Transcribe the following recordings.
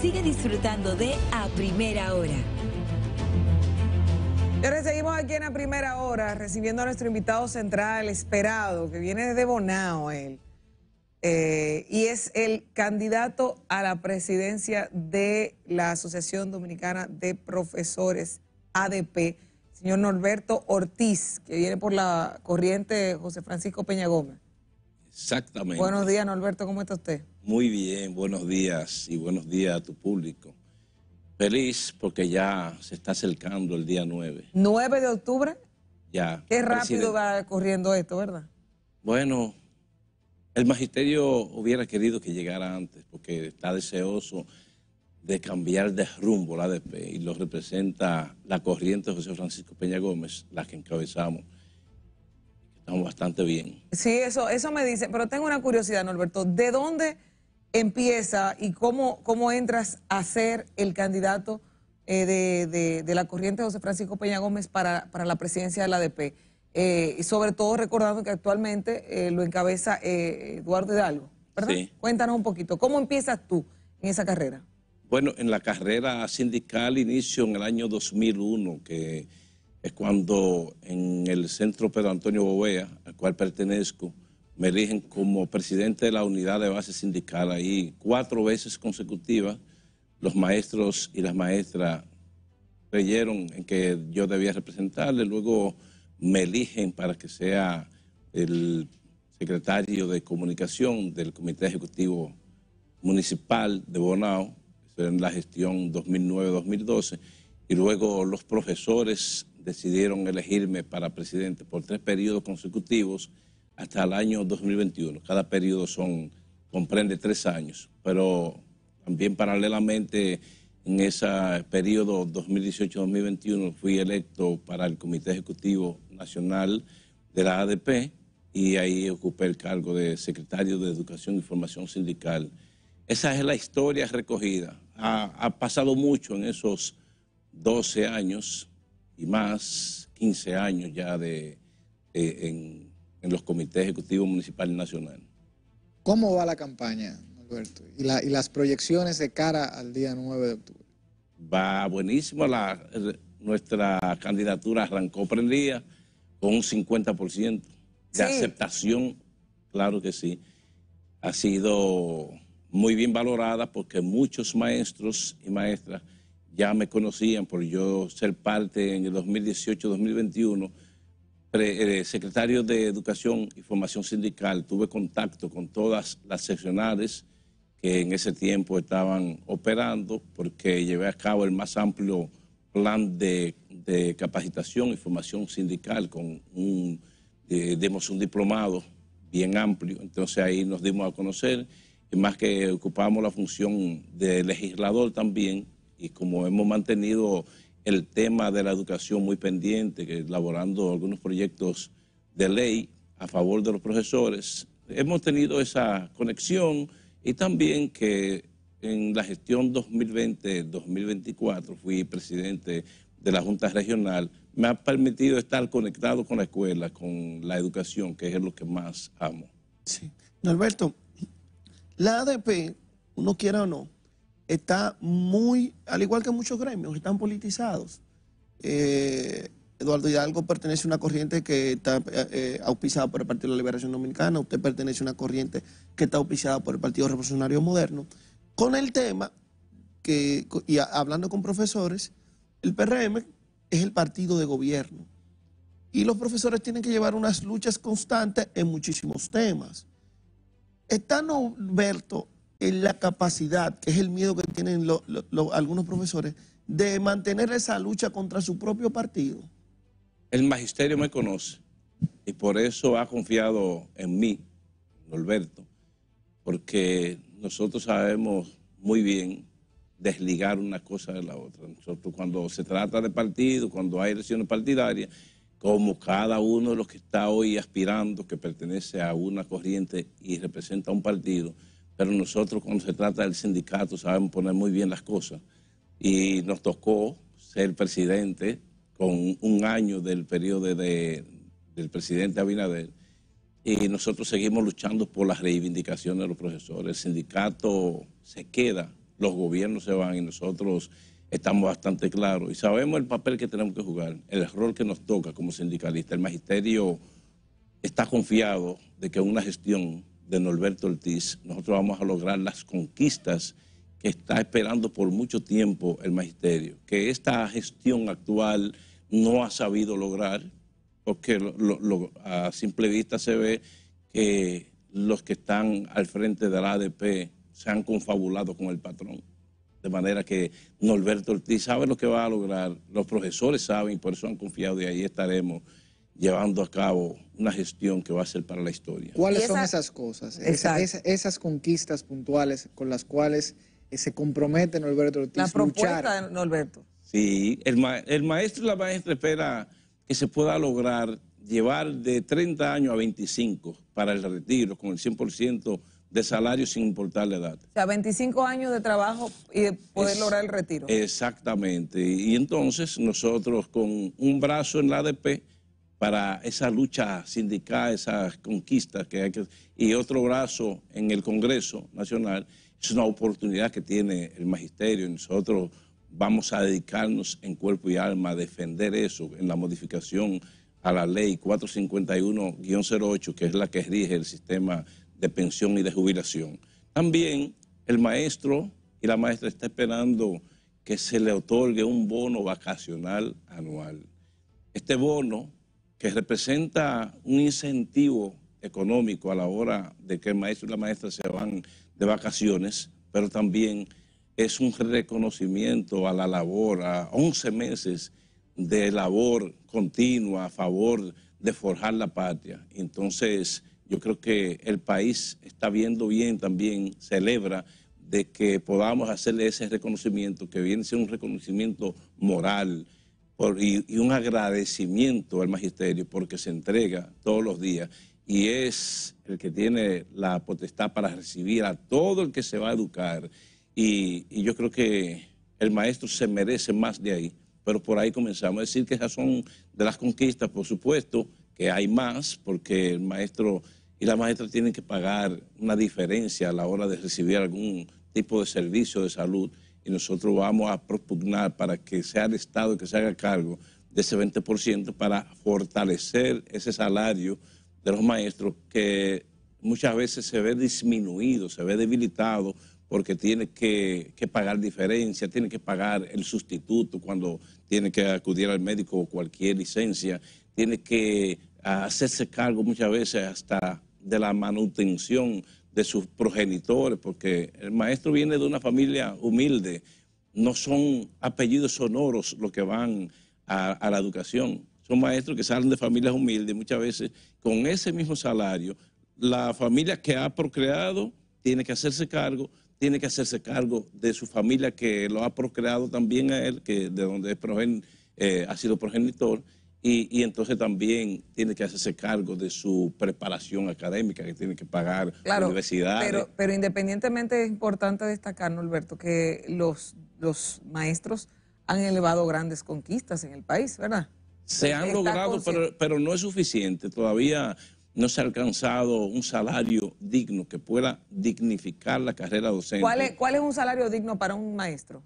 Sigue disfrutando de A Primera Hora. Ahora seguimos aquí en A Primera Hora recibiendo a nuestro invitado central esperado, que viene de Bonao él. Eh, y es el candidato a la presidencia de la Asociación Dominicana de Profesores, ADP, señor Norberto Ortiz, que viene por la corriente José Francisco Peña Gómez. Exactamente. Buenos días, Norberto, ¿cómo está usted? Muy bien, buenos días y buenos días a tu público. Feliz porque ya se está acercando el día 9. 9 de octubre. Ya. Qué rápido va corriendo esto, ¿verdad? Bueno, el magisterio hubiera querido que llegara antes porque está deseoso de cambiar de rumbo la ADP y lo representa la corriente José Francisco Peña Gómez, la que encabezamos. Estamos bastante bien. Sí, eso, eso me dice, pero tengo una curiosidad, Norberto, ¿de dónde empieza y cómo, cómo entras a ser el candidato eh, de, la corriente José Francisco Peña Gómez para, la presidencia de la ADP? Eh, y sobre todo recordando que actualmente eh, lo encabeza Eduardo Hidalgo. ¿verdad? Cuéntanos un poquito, ¿cómo empiezas tú en esa carrera? Bueno, en la carrera sindical inicio en el año 2001, que es cuando en el Centro Pedro Antonio Bovea, al cual pertenezco, me eligen como presidente de la unidad de base sindical ahí cuatro veces consecutivas. Los maestros y las maestras creyeron en que yo debía representarle, luego me eligen para que sea el secretario de comunicación del Comité Ejecutivo Municipal de Bonao, en la gestión 2009-2012, y luego los profesores decidieron elegirme para presidente por tres periodos consecutivos hasta el año 2021. Cada periodo son, comprende tres años, pero también paralelamente en ese periodo 2018-2021 fui electo para el Comité Ejecutivo Nacional de la ADP y ahí ocupé el cargo de secretario de Educación y Formación Sindical. Esa es la historia recogida. Ha, pasado mucho en esos 12 años y más, 15 años ya de, de en, en los comités ejecutivos municipales y nacional. ¿Cómo va la campaña, Alberto? Y, las proyecciones de cara al día 9 de octubre. Va buenísimo. nuestra candidatura arrancó prendida con un 50% de aceptación. Claro que sí. Ha sido muy bien valorada porque muchos maestros y maestras ya me conocían por yo ser parte en el 2018-2021 eh, secretario de Educación y Formación Sindical, tuve contacto con todas las seccionales que en ese tiempo estaban operando porque llevé a cabo el más amplio plan de, capacitación y formación sindical con un, eh, un diplomado bien amplio, entonces ahí nos dimos a conocer y más que ocupamos la función de legislador también y como hemos mantenido el tema de la educación muy pendiente, que elaborando algunos proyectos de ley a favor de los profesores. Hemos tenido esa conexión y también que en la gestión 2020-2024 fui presidente de la Junta Regional, me ha permitido estar conectado con la escuela, con la educación, que es lo que más amo. Sí. Alberto, la ADP, uno quiera o no, está muy, al igual que muchos gremios, están politizados. Eh, Eduardo Hidalgo pertenece a una corriente que está eh, eh, auspiciada por el Partido de la Liberación Dominicana, usted pertenece a una corriente que está auspiciada por el Partido Revolucionario Moderno. Con el tema, que, y hablando con profesores, el PRM es el partido de gobierno. Y los profesores tienen que llevar unas luchas constantes en muchísimos temas. Está Norberto ...en la capacidad, que es el miedo que tienen algunos profesores, de mantener esa lucha contra su propio partido. El magisterio me conoce y por eso ha confiado en mí, Norberto, porque nosotros sabemos muy bien desligar una cosa de la otra. Nosotros cuando se trata de partido, cuando hay elecciones partidarias, como cada uno de los que está hoy aspirando, que pertenece a una corriente y representa a un partido, pero nosotros cuando se trata del sindicato sabemos poner muy bien las cosas. Y nos tocó ser presidente con un año del periodo del presidente Abinader y nosotros seguimos luchando por las reivindicaciones de los profesores. El sindicato se queda, los gobiernos se van y nosotros estamos bastante claros y sabemos el papel que tenemos que jugar, el rol que nos toca como sindicalistas. El magisterio está confiado de que una gestión de Norberto Ortiz, nosotros vamos a lograr las conquistas que está esperando por mucho tiempo el magisterio, que esta gestión actual no ha sabido lograr, porque a simple vista se ve que los que están al frente de la ADP se han confabulado con el patrón. De manera que Norberto Ortiz sabe lo que va a lograr, los profesores saben, por eso han confiado y ahí estaremos llevando a cabo una gestión que va a ser para la historia. ¿Cuáles son esas cosas? esas conquistas puntuales con las cuales eh, se compromete Norberto Ortiz. La propuesta de Norberto. Sí, el, maestro y la maestra espera que se pueda lograr llevar de 30 años a 25 para el retiro con el 100% de salario sin importar la edad. O sea, 25 años de trabajo y de poder lograr el retiro. Exactamente. Y entonces nosotros con un brazo en la ADP para esa lucha sindical, esas conquistas que hay que... Y otro brazo en el Congreso Nacional es una oportunidad que tiene el magisterio. Y Nosotros vamos a dedicarnos en cuerpo y alma a defender eso en la modificación a la ley 451-08, que es la que rige el sistema de pensión y de jubilación. También el maestro y la maestra está esperando que se le otorgue un bono vacacional anual. Este bono que representa un incentivo económico a la hora de que el maestro y la maestra se van de vacaciones, pero también es un reconocimiento a la labor, a 11 meses de labor continua a favor de forjar la patria. Entonces, yo creo que el país está viendo bien también, celebra de que podamos hacerle ese reconocimiento, que viene a ser un reconocimiento moral, y, un agradecimiento al magisterio porque se entrega todos los días y es el que tiene la potestad para recibir a todo el que se va a educar. Y, y yo creo que el maestro se merece más de ahí. Pero por ahí comenzamos a decir que esas son de las conquistas, por supuesto, que hay más, porque el maestro y la maestra tienen que pagar una diferencia a la hora de recibir algún tipo de servicio de salud y nosotros vamos a propugnar para que sea el Estado que se haga cargo de ese 20% para fortalecer ese salario de los maestros que muchas veces se ve disminuido, se ve debilitado porque tiene que, que, pagar diferencia, tiene que pagar el sustituto cuando tiene que acudir al médico o cualquier licencia, tiene que ah, hacerse cargo muchas veces hasta de la manutención de sus progenitores, porque el maestro viene de una familia humilde, no son apellidos sonoros los que van a, la educación, son maestros que salen de familias humildes, muchas veces con ese mismo salario, la familia que ha procreado tiene que hacerse cargo, tiene que hacerse cargo de su familia que lo ha procreado también a él, que de donde es eh, ha sido progenitor, y, entonces también tiene que hacerse cargo de su preparación académica que tiene que pagar la universidad Pero, pero independientemente es importante destacar, Norberto, que los, los maestros han elevado grandes conquistas en el país, ¿verdad? Se han logrado, pero, pero, no es suficiente. Todavía no se ha alcanzado un salario digno que pueda dignificar la carrera docente. ¿Cuál es, cuál es un salario digno para un maestro?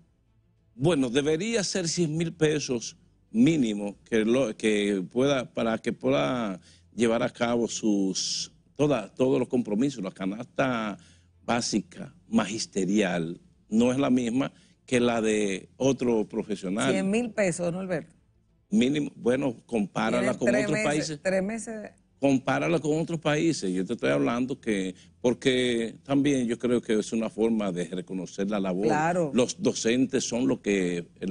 Bueno, debería ser 100 mil pesos mínimo que, lo, que pueda, para que pueda llevar a cabo sus, toda, todos los compromisos. La canasta básica, magisterial, no es la misma que la de otro profesional. 100 mil pesos, ¿no, Alberto? Mínimo, bueno, compárala con otros países. Tres meses COMPÁRALO con otros países. Yo te estoy hablando que, porque también yo creo que es una forma de reconocer la labor. Los docentes son los que, que,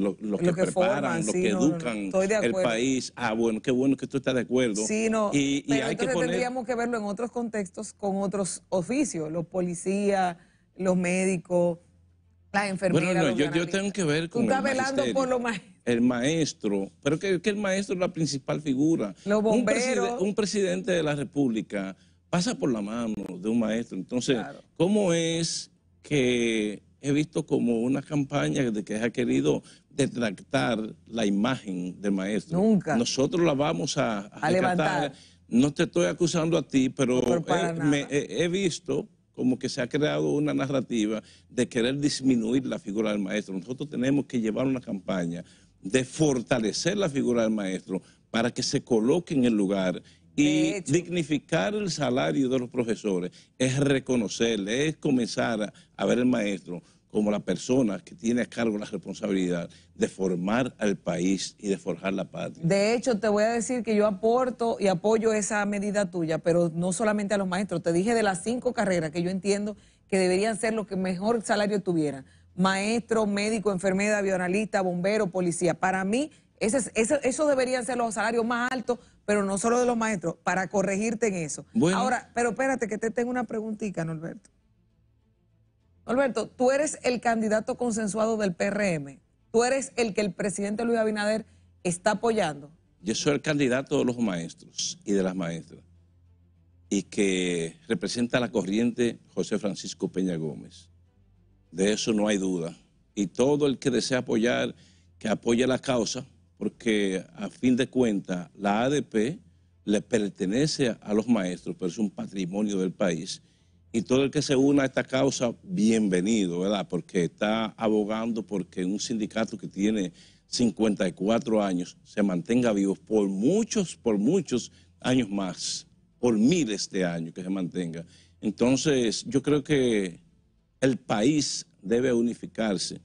preparan, los que educan el país. Ah, bueno, qué bueno que tú estás de acuerdo. Sí, no, y, hay que tendríamos que verlo en otros contextos con otros oficios, los policías, los médicos, las enfermeras. Bueno, no, yo, tengo que ver con Tú por el maestro, pero que, el maestro es la principal figura. Un, presidente de la república pasa por la mano de un maestro. Entonces, ¿cómo es que he visto como una campaña de que ha querido detractar la imagen del maestro? Nunca. Nosotros la vamos a, levantar. No te estoy acusando a ti, pero he visto como que se ha creado una narrativa de querer disminuir la figura del maestro. Nosotros tenemos que llevar una campaña de fortalecer la figura del maestro para que se coloque en el lugar y dignificar el salario de los profesores es reconocerle, es comenzar a ver al maestro como la persona que tiene a cargo la responsabilidad de formar al país y de forjar la patria. De hecho, te voy a decir que yo aporto y apoyo esa medida tuya, pero no solamente a los maestros. Te dije de las cinco carreras que yo entiendo que deberían ser los que mejor salario tuvieran maestro, médico, enfermera, bioanalista, bombero, policía. Para mí, esos eso deberían ser los salarios más altos, pero no solo de los maestros, para corregirte en eso. Ahora, pero espérate que te tengo una preguntita, Norberto. Norberto, tú eres el candidato consensuado del PRM. Tú eres el que el presidente Luis Abinader está apoyando. Yo soy el candidato de los maestros y de las maestras y que representa la corriente José Francisco Peña Gómez de eso no hay duda. Y todo el que desea apoyar, que apoye la causa, porque a fin de cuentas la ADP le pertenece a los maestros, pero es un patrimonio del país. Y todo el que se una a esta causa, bienvenido, ¿verdad? Porque está abogando porque un sindicato que tiene 54 años se mantenga vivo por muchos, por muchos años más, por miles de años que se mantenga. Entonces, yo creo que el país debe unificarse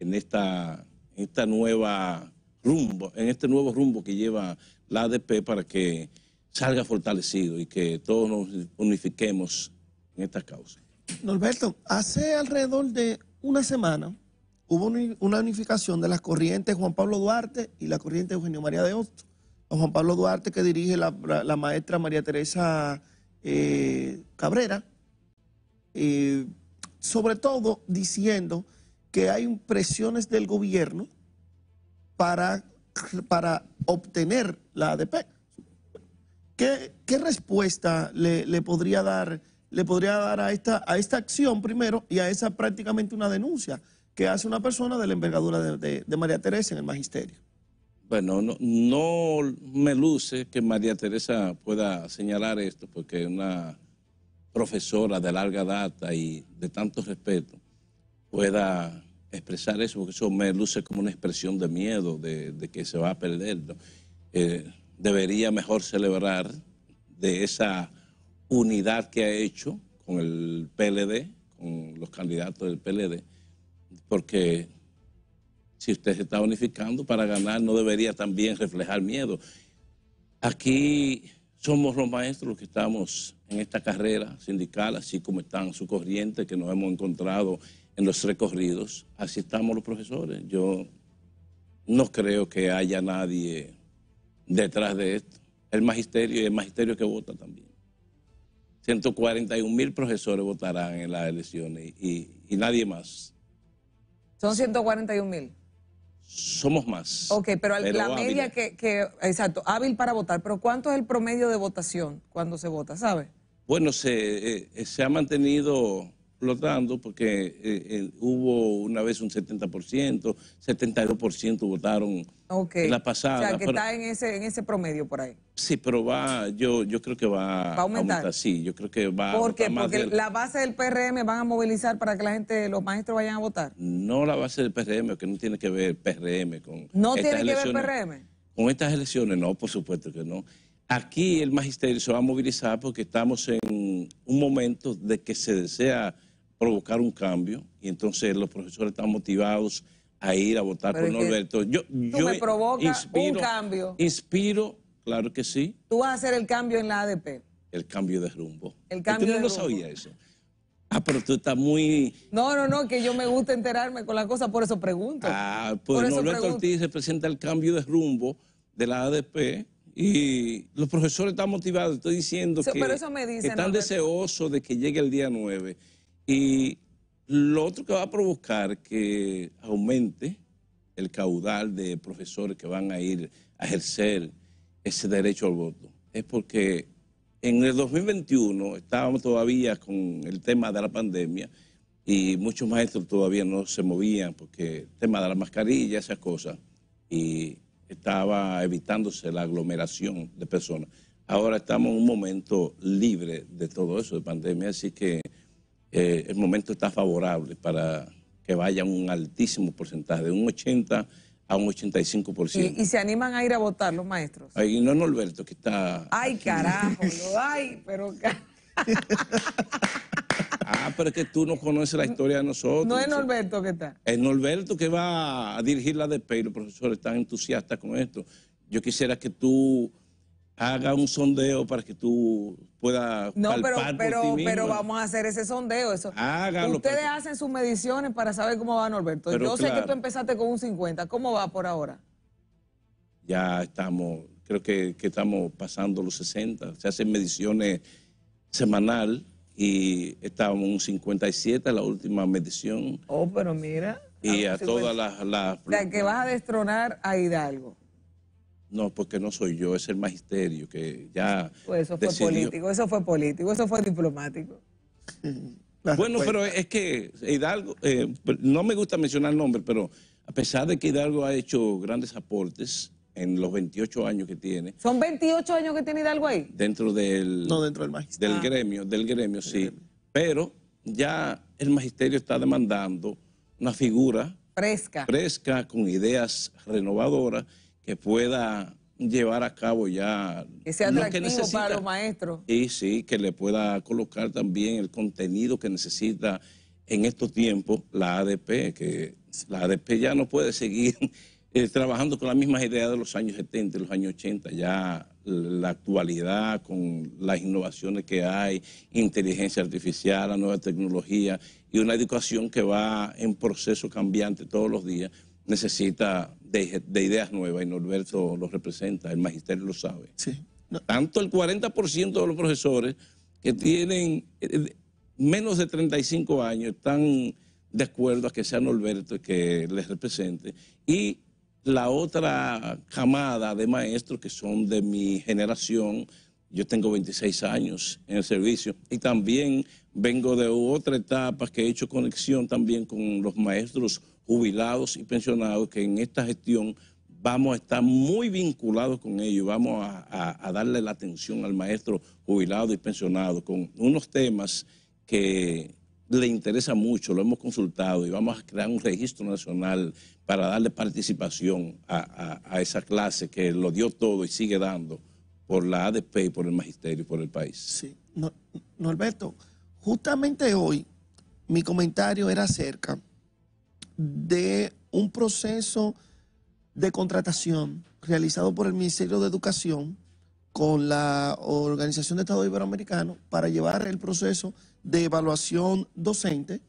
en esta, esta nueva rumbo, en este nuevo rumbo que lleva la ADP para que salga fortalecido y que todos nos unifiquemos en esta causa. Norberto, hace alrededor de una semana hubo una unificación de las corrientes Juan Pablo Duarte y la corriente Eugenio María de Hostos. Juan Pablo Duarte que dirige la, maestra María Teresa eh, Cabrera. y eh, sobre todo diciendo que hay presiones del gobierno para, para obtener la ADP. ¿Qué, qué respuesta le, podría dar, le podría dar a, esta, a esta acción primero y a esa prácticamente una denuncia que hace una persona de la envergadura de, María Teresa en el magisterio? Bueno, no, no me luce que María Teresa pueda señalar esto porque es una profesora de larga data y de tanto respeto pueda expresar eso, porque eso me luce como una expresión de miedo, de, que se va a perder. Eh, debería mejor celebrar de esa unidad que ha hecho con el PLD, con los candidatos del PLD, porque si usted se está unificando para ganar, no debería también reflejar miedo. Aquí somos los maestros que estamos en esta carrera sindical, así como están su corriente que nos hemos encontrado en los recorridos, así estamos los profesores. Yo no creo que haya nadie detrás de esto. El magisterio y el magisterio que vota también. 141 mil profesores votarán en las elecciones y nadie más. Son 141 mil somos más. Ok, pero, la media que, exacto, hábil para votar, pero ¿cuánto es el promedio de votación cuando se vota, sabe? Bueno, se, eh, eh, se ha mantenido flotando porque eh, hubo una vez un 70%, 72% votaron la pasada. O sea, que está en ese, en ese promedio por ahí. Sí, pero va, yo, yo creo que va, va a aumentar. Sí, yo creo que va ¿Por qué? Porque la base del PRM van a movilizar para que la gente, los maestros vayan a votar. No la base del PRM, que no tiene que ver PRM con. No tiene que ver PRM. Con estas elecciones, no, por supuesto que no. Aquí el magisterio se va a movilizar porque estamos en un momento de que se desea provocar un cambio y entonces los profesores están motivados a ir a votar con por Norberto. Yo, yo me provoca inspiro, un cambio. Inspiro, claro que sí. Tú vas a hacer el cambio en la ADP. El cambio de rumbo. El cambio no lo sabía eso? Ah, pero tú estás muy... No, no, no, que yo me gusta enterarme con la cosa, por eso pregunto. Ah, pues Norberto Ortiz representa el cambio de rumbo de la ADP y los profesores están motivados, estoy diciendo que, están deseosos de que llegue el día 9. Y lo otro que va a provocar que aumente el caudal de profesores que van a ir a ejercer ese derecho al voto es porque en el 2021 estábamos todavía con el tema de la pandemia y muchos maestros todavía no se movían porque el tema de la mascarilla, esas cosas, y estaba evitándose la aglomeración de personas. Ahora estamos en un momento libre de todo eso, de pandemia, así que eh, el momento está favorable para que vaya un altísimo porcentaje, de un 80 a un 85%. ¿Y, y se animan a ir a votar los maestros? Y no ES Norberto, que está... ¡Ay, carajo! Lo, ¡Ay, pero... ah, pero es que tú no conoces la historia de nosotros. No es Norberto que está. Es Norberto que va a dirigir la DP y los profesores están entusiastas con esto. Yo quisiera que tú haga un sondeo para que tú puedas no, pero, pero, pero vamos a hacer ese sondeo. Eso. Ustedes hacen sus mediciones para saber cómo va Alberto. Yo sé que tú empezaste con un 50. ¿Cómo va por ahora? Ya estamos, creo que, estamos pasando los 60. Se hacen mediciones semanal y estábamos un 57 la última medición. Oh, pero mira. Y a, ah, todas las, la que vas a destronar a Hidalgo. No, porque no soy yo, es el magisterio que ya. Pues eso fue político, eso fue político, eso fue diplomático. bueno, pero es que Hidalgo, eh, pues, no me gusta mencionar nombre, pero a pesar de que Hidalgo ha hecho grandes aportes en los 28 años que tiene. ¿Son 28 años que tiene Hidalgo ahí? Dentro del... No, dentro del magisterio. Del ah. gremio, del gremio, sí. Pero ya el magisterio está demandando una figura... Fresca. Fresca, con ideas renovadoras que pueda llevar a cabo ya Ese atractivo que necesita. para los maestros. Y sí, que le pueda colocar también el contenido que necesita en estos tiempos la ADP, que la ADP ya no puede seguir eh, trabajando con las mismas ideas de los años 70 y los años 80, ya la actualidad con las innovaciones que hay, inteligencia artificial, la nueva tecnología y una educación que va en proceso cambiante todos los días, necesita de, ideas nuevas y Norberto lo representa, el magisterio lo sabe. Tanto el 40% de los profesores que tienen eh, menos de 35 años están de acuerdo a que sea Norberto que les represente. Y la otra camada de maestros que son de mi generación, yo tengo 26 años en el servicio y también vengo de otra etapa que he hecho conexión también con los maestros jubilados y pensionados, que en esta gestión vamos a estar muy vinculados con ellos, vamos a, darle la atención al maestro jubilado y pensionado con unos temas que le interesa mucho, lo hemos consultado y vamos a crear un registro nacional para darle participación a, esa clase que lo dio todo y sigue dando por la ADP y por el magisterio y por el país. Sí, Norberto, justamente hoy mi comentario era acerca de un proceso de contratación realizado por el Ministerio de Educación con la Organización de Estado Iberoamericano para llevar el proceso de evaluación docente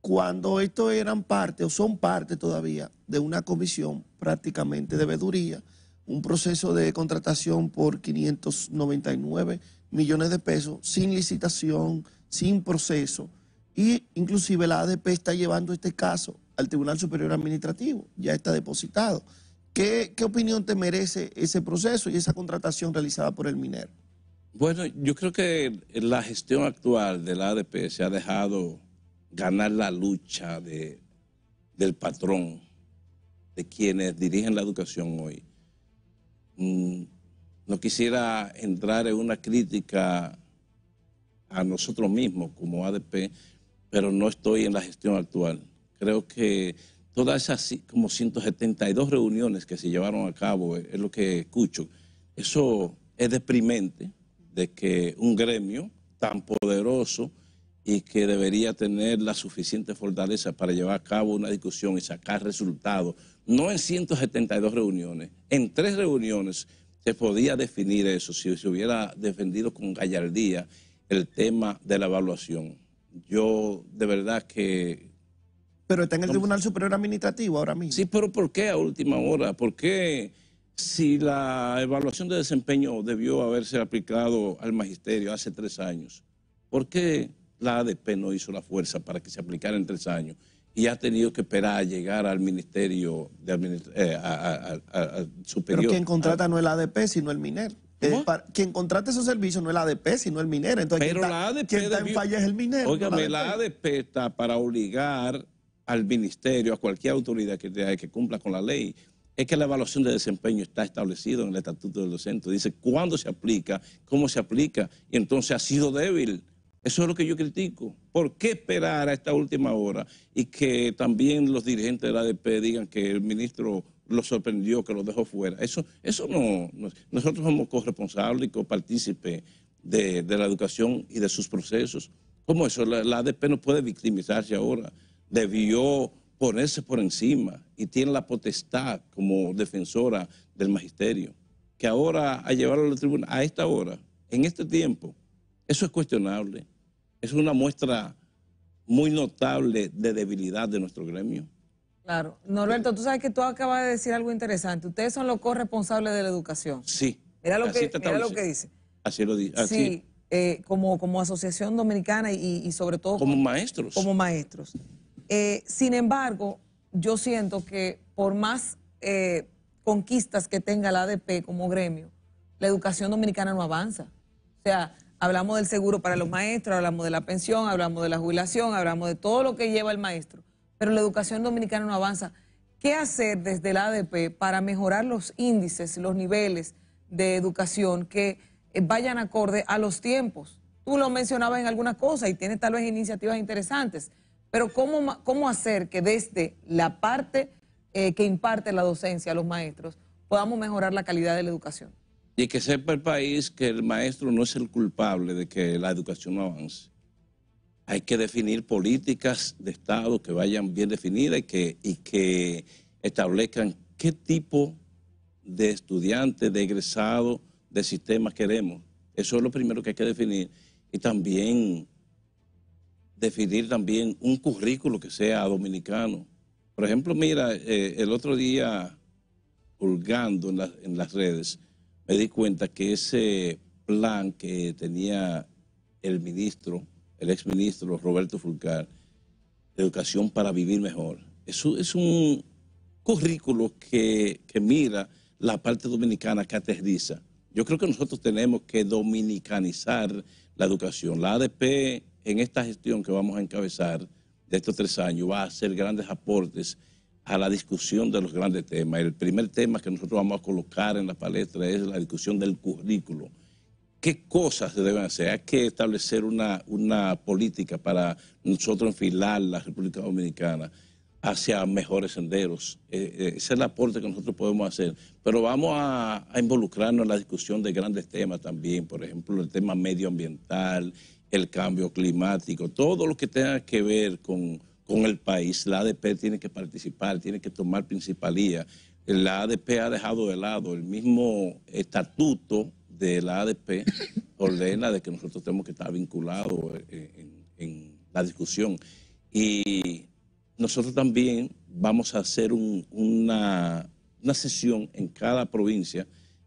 cuando estos eran parte o son parte todavía de una comisión prácticamente de veeduría, un proceso de contratación por 599 millones de pesos sin licitación, sin proceso. Y inclusive la ADP está llevando este caso al Tribunal Superior Administrativo, ya está depositado. ¿Qué, opinión te merece ese proceso y esa contratación realizada por el minero? Bueno, yo creo que la gestión actual del ADP se ha dejado ganar la lucha de, del patrón, de quienes dirigen la educación hoy. Mm, no quisiera entrar en una crítica a nosotros mismos como ADP, pero no estoy en la gestión actual. Creo que todas esas como 172 reuniones que se llevaron a cabo, eh, es lo que escucho, eso es deprimente de que un gremio tan poderoso y que debería tener la suficiente fortaleza para llevar a cabo una discusión y sacar resultados, no en 172 reuniones, en tres reuniones se podía definir eso, si se hubiera defendido con gallardía el tema de la evaluación. Yo de verdad que pero está en el Tribunal Superior Administrativo ahora mismo. Sí, pero ¿por qué a última hora? ¿Por qué si la evaluación de desempeño debió haberse aplicado al magisterio hace tres años? ¿Por qué la ADP no hizo la fuerza para que se aplicara en tres años y ha tenido que esperar a llegar al Ministerio de eh, Superior? Pero quien contrata ah. no es la ADP, sino el MINER. Eh, quien contrata esos servicios no es la ADP, sino el MINER. Entonces, Pero la ADP está en falla es el MINER. Óigame, la ADP está para obligar al ministerio, a cualquier autoridad que, cumpla con la ley, es que la evaluación de desempeño está establecida en el Estatuto del Docente. Dice cuándo se aplica, cómo se aplica, y entonces ha sido débil. Eso es lo que yo critico. ¿Por qué esperar a esta última hora y que también los dirigentes de la ADP digan que el ministro lo sorprendió, que lo dejó fuera? Eso, eso no, Nosotros somos corresponsables y copartícipes de, la educación y de sus procesos. ¿Cómo eso? La, la ADP no puede victimizarse ahora debió ponerse por encima y tiene la potestad como defensora del magisterio, que ahora a llevarlo a la tribuna, a esta hora, en este tiempo, eso es cuestionable. Es una muestra muy notable de debilidad de nuestro gremio. Claro. Norberto, tú sabes que tú acabas de decir algo interesante. Ustedes son los corresponsables de la educación. Sí. era lo, que, dice. Así lo dice. Sí, eh, como, como asociación dominicana y, sobre todo... como maestros. Como maestros. Eh, sin embargo, yo siento que por más eh, conquistas que tenga la ADP como gremio, la educación dominicana no avanza. O sea, hablamos del seguro para los maestros, hablamos de la pensión, hablamos de la jubilación, hablamos de todo lo que lleva el maestro, pero la educación dominicana no avanza. ¿Qué hacer desde la ADP para mejorar los índices, los niveles de educación que eh, vayan acorde a los tiempos? Tú lo mencionabas en alguna cosa y tienes tal vez iniciativas interesantes, pero ¿cómo, hacer que desde la parte eh, que imparte la docencia a los maestros podamos mejorar la calidad de la educación? Y que sepa el país que el maestro no es el culpable de que la educación no avance. Hay que definir políticas de Estado que vayan bien definidas y que, y que establezcan qué tipo de estudiantes, de egresado de sistemas queremos. Eso es lo primero que hay que definir. Y también definir también un currículo que sea dominicano. Por ejemplo, mira, eh, el otro día, pulgando en, las redes, me di cuenta que ese plan que tenía el ministro, el ministro Roberto Fulcar, Educación para Vivir Mejor, es un currículo que, que mira la parte dominicana que aterriza. Yo creo que nosotros tenemos que dominicanizar la educación. La ADP en esta gestión que vamos a encabezar de estos tres años va a hacer grandes aportes a la discusión de los grandes temas. El primer tema que nosotros vamos a colocar en la palestra es la discusión del currículo. ¿Qué cosas se deben hacer? Hay que establecer una, una política para nosotros enfilar la República Dominicana hacia mejores senderos. Eh, eh, ese es el aporte que nosotros podemos hacer. Pero vamos a, a involucrarnos en la discusión de grandes temas también, por ejemplo, el tema medioambiental, el cambio climático, todo lo que tenga que ver con, el país, la ADP tiene que participar, tiene que tomar principalía. La ADP ha dejado de lado el mismo estatuto de la ADP, ordena de que nosotros tenemos que estar vinculados eh, eh, en, la discusión. Y nosotros también vamos a hacer una, una sesión en cada provincia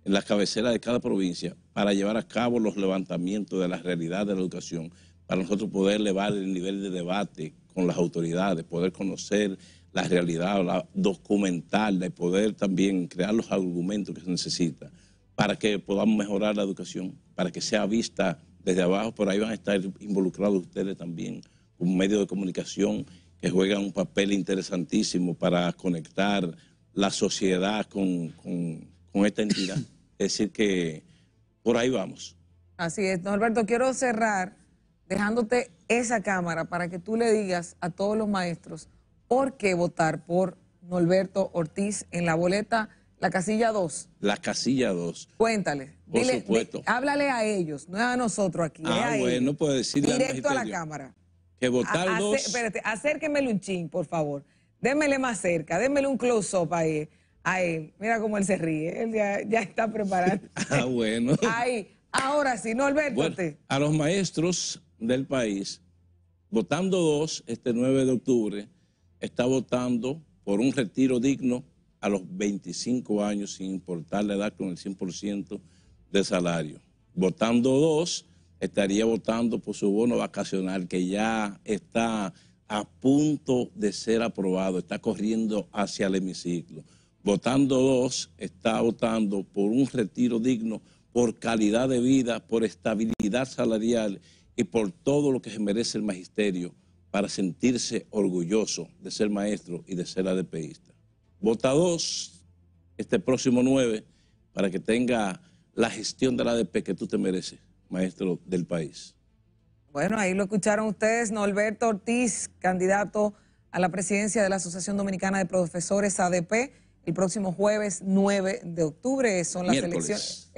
en la cabecera de cada provincia para llevar a cabo los levantamientos de la realidad de la educación, para nosotros poder elevar el nivel de debate con las autoridades, poder conocer la realidad, documentarla y poder también crear los argumentos que se necesitan para que podamos mejorar la educación, para que sea vista desde abajo, por ahí van a estar involucrados ustedes también, un medio de comunicación que juega un papel interesantísimo para conectar la sociedad con esta entidad. Es decir, que por ahí vamos. Así es, Norberto, quiero cerrar dejándote esa cámara para que tú le digas a todos los maestros por qué votar por Norberto Ortiz en la boleta, la casilla 2. La casilla 2. Cuéntale. Por supuesto. háblale a ellos, no a nosotros aquí. Ah, a bueno, puedes decirle Directo a la cámara. Que votar Espérate, acérqueme un chin, por favor. Démele más cerca, démele un close-up ahí. Ay, mira cómo él se ríe, él ya, está preparado. ah, bueno. ahora sí, no, Alberto. a los maestros del país, votando dos este 9 de octubre, está votando por un retiro digno a los 25 años, sin importar la edad, con el 100% de salario. Votando dos, estaría votando por su bono vacacional, que ya está a punto de ser aprobado, está corriendo hacia el hemiciclo. Votando dos, está votando por un retiro digno, por calidad de vida, por estabilidad salarial y por todo lo que se merece el magisterio para sentirse orgulloso de ser maestro y de ser ADPista. Vota dos este próximo 9 para que tenga la gestión del ADP que tú te mereces, maestro del país. Bueno, ahí lo escucharon ustedes, Norberto Ortiz, candidato a la presidencia de la Asociación Dominicana de Profesores ADP el próximo jueves 9 de octubre son las elecciones.